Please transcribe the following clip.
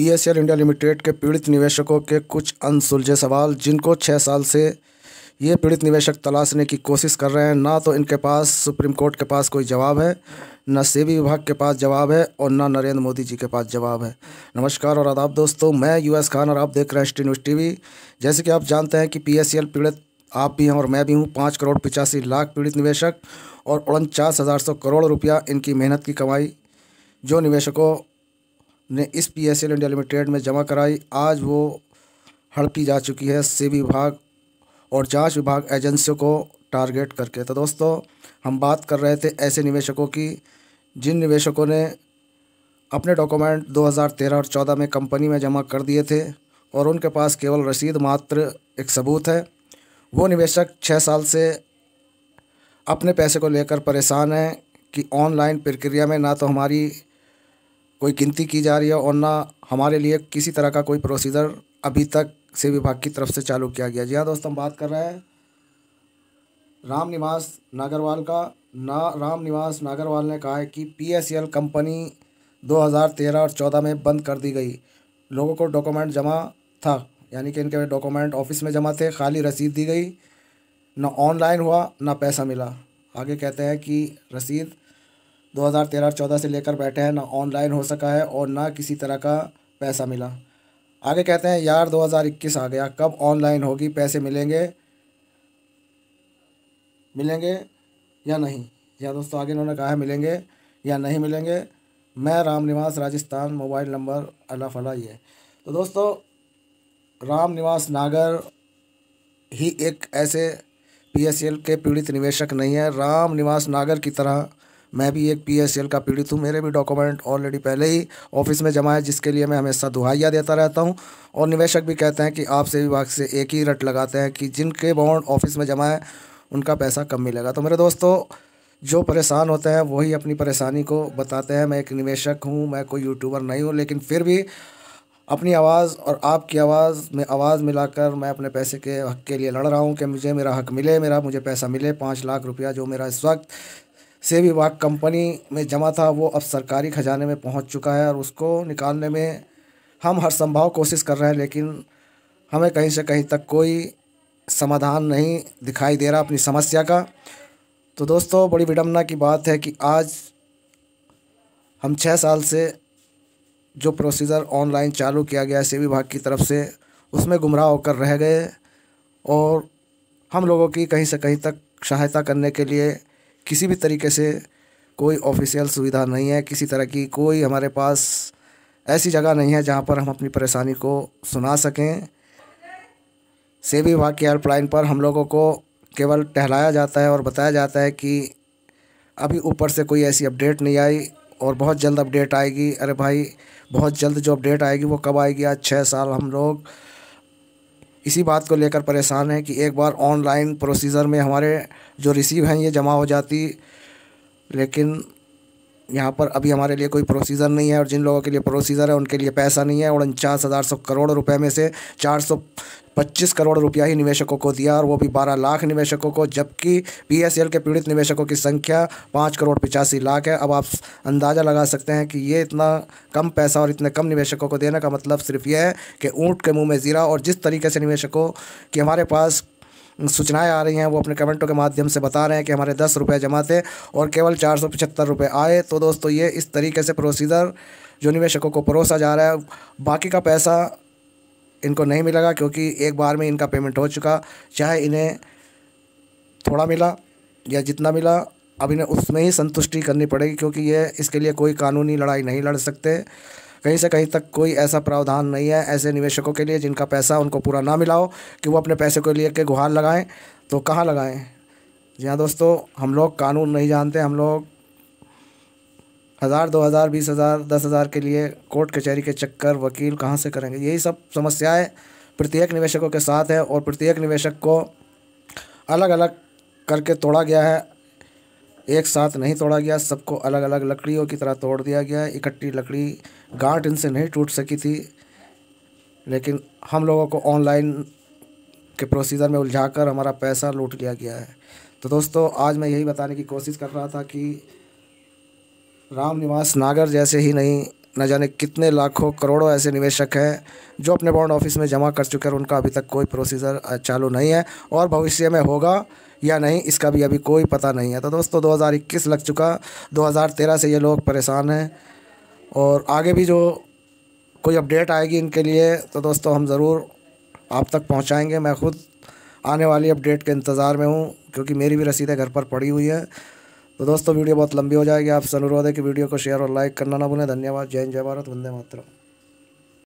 BSL India limited के पीड़ित निवेशकों के कुछ अनसुलझे सवाल जिनको छः साल से ये पीड़ित निवेशक तलाशने की कोशिश कर रहे हैं ना तो इनके पास सुप्रीम कोर्ट के पास कोई जवाब है ना सेवी विभाग के पास जवाब है और ना नरेंद्र मोदी जी के पास जवाब है नमस्कार और आदाब दोस्तों मैं यूएस खान और आप देख रहे हैं स्टी न्यूज़ टी जैसे कि आप जानते हैं कि पी पीड़ित आप भी हैं और मैं भी हूँ पाँच करोड़ पिचासी लाख पीड़ित निवेशक और उनचास हज़ार सौ करोड़ रुपया इनकी मेहनत की कमाई जो निवेशकों ने इस P S L India limited में जमा कराई आज वो हड़पी जा चुकी है सेबी विभाग और जांच विभाग एजेंसियों को टारगेट करके तो दोस्तों हम बात कर रहे थे ऐसे निवेशकों की जिन निवेशकों ने अपने डॉक्यूमेंट 2013 और 14 में कंपनी में जमा कर दिए थे और उनके पास केवल रसीद मात्र एक सबूत है वो निवेशक छः साल से अपने पैसे को लेकर परेशान हैं कि ऑनलाइन प्रक्रिया में ना तो हमारी कोई गिनती की जा रही है और ना हमारे लिए किसी तरह का कोई प्रोसीजर अभी तक से विभाग की तरफ से चालू किया गया जी हाँ दोस्तों हम बात कर रहे हैं राम निवास नागरवाल का ना राम निवास नागरवाल ने कहा है कि पीएसएल कंपनी 2013 और 14 में बंद कर दी गई लोगों को डॉक्यूमेंट जमा था यानी कि इनके डॉक्यूमेंट ऑफिस में जमा थे खाली रसीद दी गई ना ऑनलाइन हुआ ना पैसा मिला आगे कहते हैं कि रसीद 2013-14 से लेकर बैठे हैं ना ऑनलाइन हो सका है और ना किसी तरह का पैसा मिला आगे कहते हैं यार 2021 आ गया कब ऑनलाइन होगी पैसे मिलेंगे मिलेंगे या नहीं या दोस्तों आगे इन्होंने कहा है मिलेंगे या नहीं मिलेंगे मैं राम निवास राजस्थान मोबाइल नंबर अला फला ये तो दोस्तों राम निवास नागर ही एक ऐसे पी के पीड़ित निवेशक नहीं है राम निवास नागर की तरह मैं भी एक पीएसएल का पीड़ित हूँ मेरे भी डॉक्यूमेंट ऑलरेडी पहले ही ऑफिस में जमा है जिसके लिए मैं हमेशा दुहाइया देता रहता हूँ और निवेशक भी कहते हैं कि आपसे विभाग से एक ही रट लगाते हैं कि जिनके बॉन्ड ऑफिस में जमा है उनका पैसा कम मिलेगा तो मेरे दोस्तों जो परेशान होते हैं वही अपनी परेशानी को बताते हैं मैं एक निवेशक हूँ मैं कोई यूट्यूबर नहीं हूँ लेकिन फिर भी अपनी आवाज़ और आपकी आवाज़ में आवाज़ मिलाकर मैं अपने पैसे के हक के लिए लड़ रहा हूँ कि मुझे मेरा हक मिले मेरा मुझे पैसा मिले पाँच लाख रुपया जो मेरा इस वक्त से वाक कंपनी में जमा था वो अब सरकारी खजाने में पहुंच चुका है और उसको निकालने में हम हर संभव कोशिश कर रहे हैं लेकिन हमें कहीं से कहीं तक कोई समाधान नहीं दिखाई दे रहा अपनी समस्या का तो दोस्तों बड़ी विडम्बना की बात है कि आज हम छः साल से जो प्रोसीजर ऑनलाइन चालू किया गया से विभाग की तरफ से उसमें गुमराह होकर रह गए और हम लोगों की कहीं से कहीं तक सहायता करने के लिए किसी भी तरीके से कोई ऑफिशियल सुविधा नहीं है किसी तरह की कोई हमारे पास ऐसी जगह नहीं है जहाँ पर हम अपनी परेशानी को सुना सकें सेवी विभाग की हेल्पलाइन पर हम लोगों को केवल टहलाया जाता है और बताया जाता है कि अभी ऊपर से कोई ऐसी अपडेट नहीं आई और बहुत जल्द अपडेट आएगी अरे भाई बहुत जल्द जो अपडेट आएगी वो कब आएगी आज छः साल हम लोग इसी बात को लेकर परेशान हैं कि एक बार ऑनलाइन प्रोसीजर में हमारे जो रिसीव हैं ये जमा हो जाती लेकिन यहाँ पर अभी हमारे लिए कोई प्रोसीजर नहीं है और जिन लोगों के लिए प्रोसीजर है उनके लिए पैसा नहीं है उनचास हज़ार सौ करोड़ रुपए में से चार सौ पच्चीस करोड़ रुपया ही निवेशकों को दिया और वो भी बारह लाख निवेशकों को जबकि पी के पीड़ित निवेशकों की संख्या पाँच करोड़ पिचासी लाख है अब आप अंदाज़ा लगा सकते हैं कि ये इतना कम पैसा और इतने कम निवेशकों को देने का मतलब सिर्फ ये है कि ऊँट के मुँह में ज़ीरा और जिस तरीके से निवेशकों की हमारे पास सूचनाएँ आ रही हैं वो अपने कमेंटों के माध्यम से बता रहे हैं कि हमारे दस रुपये जमा थे और केवल चार सौ पचहत्तर रुपये आए तो दोस्तों ये इस तरीके से प्रोसीजर जो निवेशकों को परोसा जा रहा है बाकी का पैसा इनको नहीं मिलेगा क्योंकि एक बार में इनका पेमेंट हो चुका चाहे इन्हें थोड़ा मिला या जितना मिला अब इन्हें उसमें ही संतुष्टि करनी पड़ेगी क्योंकि ये इसके लिए कोई कानूनी लड़ाई नहीं लड़ सकते कहीं से कहीं तक कोई ऐसा प्रावधान नहीं है ऐसे निवेशकों के लिए जिनका पैसा उनको पूरा ना मिला हो कि वो अपने पैसे को ले के गुहार लगाएँ तो कहाँ लगाएँ जी हाँ दोस्तों हम लोग कानून नहीं जानते हम लोग हज़ार दो हज़ार बीस हज़ार दस हज़ार के लिए कोर्ट कचहरी के चक्कर वकील कहाँ से करेंगे यही सब समस्याएं प्रत्येक निवेशकों के साथ है और प्रत्येक निवेशक को अलग अलग करके तोड़ा गया है एक साथ नहीं तोड़ा गया सबको अलग अलग लकड़ियों की तरह तोड़ दिया गया इकट्ठी लकड़ी गांठ इनसे नहीं टूट सकी थी लेकिन हम लोगों को ऑनलाइन के प्रोसीजर में उलझाकर हमारा पैसा लूट लिया गया है तो दोस्तों आज मैं यही बताने की कोशिश कर रहा था कि राम निवास नागर जैसे ही नहीं न जाने कितने लाखों करोड़ों ऐसे निवेशक हैं जो अपने बॉन्ड ऑफिस में जमा कर चुके हैं उनका अभी तक कोई प्रोसीजर चालू नहीं है और भविष्य में होगा या नहीं इसका भी अभी कोई पता नहीं है तो दोस्तों 2021 लग चुका 2013 से ये लोग परेशान हैं और आगे भी जो कोई अपडेट आएगी इनके लिए तो दोस्तों हम ज़रूर आप तक पहुंचाएंगे मैं खुद आने वाली अपडेट के इंतज़ार में हूँ क्योंकि मेरी भी रसीदें घर पर पड़ी हुई हैं तो दोस्तों वीडियो बहुत लंबी हो जाएगी आपसे अनुरोध है कि वीडियो को शेयर और लाइक करना ना भूलें धन्यवाद जय जय भारत वंदे मातरम